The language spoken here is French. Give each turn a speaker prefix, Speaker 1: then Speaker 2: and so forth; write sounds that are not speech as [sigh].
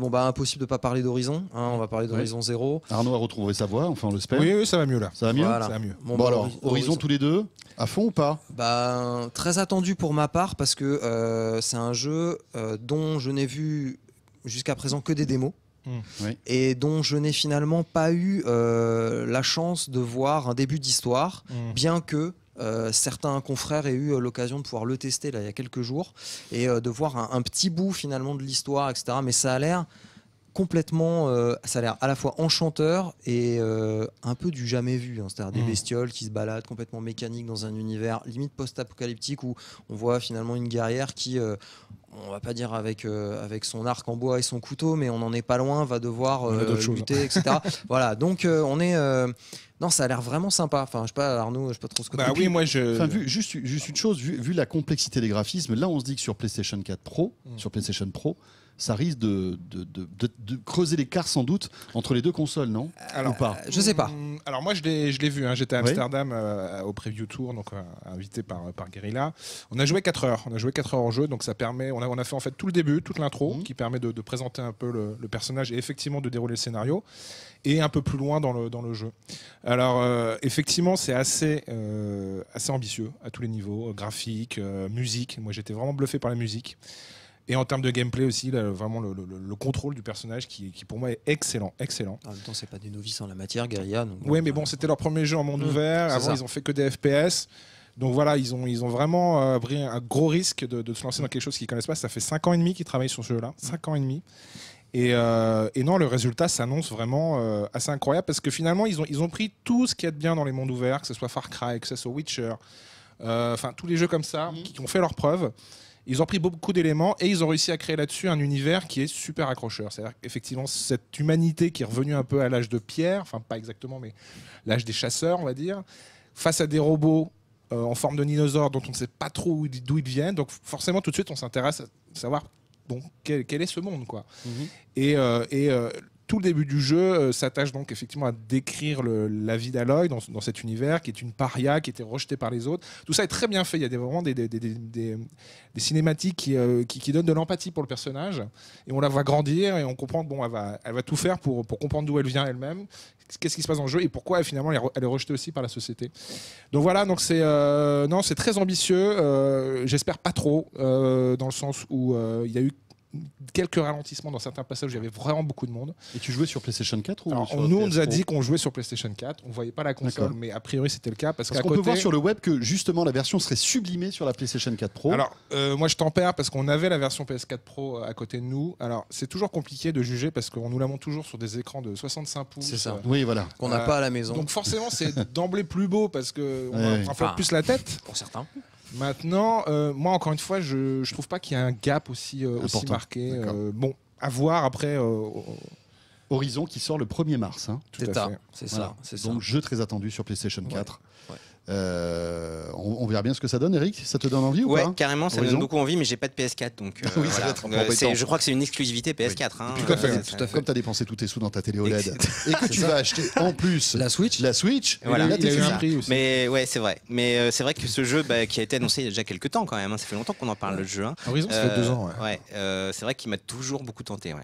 Speaker 1: Bon, bah, impossible de pas parler d'Horizon. Hein, on va parler d'Horizon Zero.
Speaker 2: Zéro. Arnaud a retrouvé sa voix, enfin, on l'espère. Oui, oui, ça va mieux là. Ça va mieux ça va mieux. Bon, bah, alors, Horizon, tous les deux, à
Speaker 1: fond ou pas ben, Très attendu pour ma part parce que euh, c'est un jeu euh, dont je n'ai vu jusqu'à présent que des démos. Mmh. Et dont je n'ai finalement pas eu euh, la chance de voir un début d'histoire, mmh. bien que euh, certains confrères aient eu euh, l'occasion de pouvoir le tester là, il y a quelques jours et euh, de voir un, petit bout finalement de l'histoire, etc. Mais ça a l'air complètement, ça a l'air à la fois enchanteur et un peu du jamais vu, hein. c'est-à-dire des mmh. bestioles qui se baladent complètement mécaniques dans un univers limite post-apocalyptique où on voit finalement une guerrière qui, on va pas dire avec, avec son arc en bois et son couteau, mais on n'en est pas loin, va devoir hein. lutter, etc. [laughs] voilà, donc on est non, ça a l'air vraiment sympa. Enfin, je sais pas, Arnaud, je sais pas trop
Speaker 3: ce que. Bah oui, moi je.
Speaker 2: juste, juste une chose, vu, la complexité des graphismes, là, on se dit que sur PlayStation 4 Pro, mm. sur PlayStation Pro, ça risque de, de, de, creuser l'écart sans doute entre les deux consoles, non alors, Ou pas euh, Je sais pas. Mm,
Speaker 3: alors moi, je l'ai vu. Hein. J'étais à Amsterdam euh, au preview tour, donc euh, invité par, par Guerrilla. On a joué 4 heures. On a joué 4 heures en jeu, donc ça permet. On a, on a fait en fait tout le début, toute l'intro, mm. qui permet de, présenter un peu le, le, personnage et effectivement de dérouler le scénario, et un peu plus loin dans le, dans le jeu. Alors, euh, effectivement, c'est assez, euh, assez ambitieux à tous les niveaux, euh, graphique, musique. Moi, j'étais vraiment bluffé par la musique. Et en termes de gameplay aussi, vraiment le, contrôle du personnage qui, pour moi est excellent, excellent. En même temps, c'est pas des novices en la matière, Guerilla. Oui, mais bon, c'était leur premier jeu en monde mm, ouvert. Avant, ils ont fait que des FPS. Donc voilà, ils ont, ils ont vraiment pris un gros risque de, se lancer dans quelque chose qu'ils connaissent pas. Ça fait 5 ans et demi qu'ils travaillent sur ce jeu-là. 5 ans et demi. Euh, et, non, le résultat s'annonce vraiment euh, assez incroyable parce que finalement, ils ont, ils ont pris tout ce qu'il y a de bien dans les mondes ouverts, que ce soit Far Cry, que ce soit Witcher, euh, enfin tous les jeux comme ça, mhm. qui ont fait leur preuve. Ils ont pris beaucoup d'éléments et ils ont réussi à créer là-dessus un univers qui est super accrocheur. C'est-à-dire effectivement cette humanité qui est revenue un peu à l'âge de pierre, enfin pas exactement, mais l'âge des chasseurs, on va dire, face à des robots en forme de dinosaures dont on ne sait pas trop d'où ils viennent. Donc forcément, tout de suite, on s'intéresse à savoir bon, quel, est ce monde, quoi. Mhm. Et, euh, et euh, tout le début du jeu euh, s'attache donc effectivement à décrire la vie d'Aloy dans, cet univers qui est une paria, qui était rejetée par les autres. Tout ça est très bien fait. Il y a des, vraiment des, cinématiques euh, qui, donnent de l'empathie pour le personnage. Et on la voit grandir et on comprend bon, va, tout faire pour, comprendre d'où elle vient elle-même, qu'est-ce qui se passe dans le jeu et pourquoi finalement elle est rejetée aussi par la société. Donc voilà, donc c'est euh, non, c'est très ambitieux. J'espère pas trop, dans le sens où il y a eu quelques ralentissements dans certains passages où il y avait vraiment beaucoup de monde. Et tu jouais sur PlayStation 4 ou Alors, Nous, on nous a dit qu'on jouait sur PlayStation 4. On voyait pas la console, mais a priori, c'était le cas. Parce, parce qu'on peut voir sur le web que justement la version serait sublimée sur la PlayStation 4 Pro. Alors, euh, moi, je t'en perds parce qu'on avait la version PS4 Pro euh, à côté de nous. Alors, c'est toujours compliqué de juger parce qu'on nous la montre toujours sur des écrans de 65 pouces. C'est ça. oui, voilà. Qu'on n'a pas à la maison. Donc, forcément, c'est [laughs] d'emblée plus beau parce qu'on ouais, un plus la tête. Pour certains. Maintenant, euh, moi encore une fois, je, ne trouve pas qu'il y ait un gap aussi, euh, marqué. Euh, bon, à voir après. Horizon qui sort
Speaker 2: le 1er mars. Hein. Tout à fait. C'est ça. Donc jeu très attendu sur PlayStation 4. Euh, on, verra bien ce que ça donne, Eric. Ça te donne envie ou ouais, carrément, ça me donne beaucoup
Speaker 1: envie, mais j'ai pas de PS4. Donc, euh, [laughs] je crois que c'est une exclusivité PS4. Hein. tout, à Comme
Speaker 2: tu as dépensé tous tes sous dans ta télé OLED [laughs] et
Speaker 1: que tu vas acheter en plus la Switch, la Switch, voilà. eu un prix aussi. Mais ouais, c'est vrai. Mais euh, c'est vrai que ce jeu bah, qui a été annoncé il y a déjà quelques temps quand même, hein. ça fait longtemps qu'on en parle, le jeu. Hein. Horizon, ça fait deux ans. c'est vrai qu'il m'a toujours beaucoup tenté. Ouais.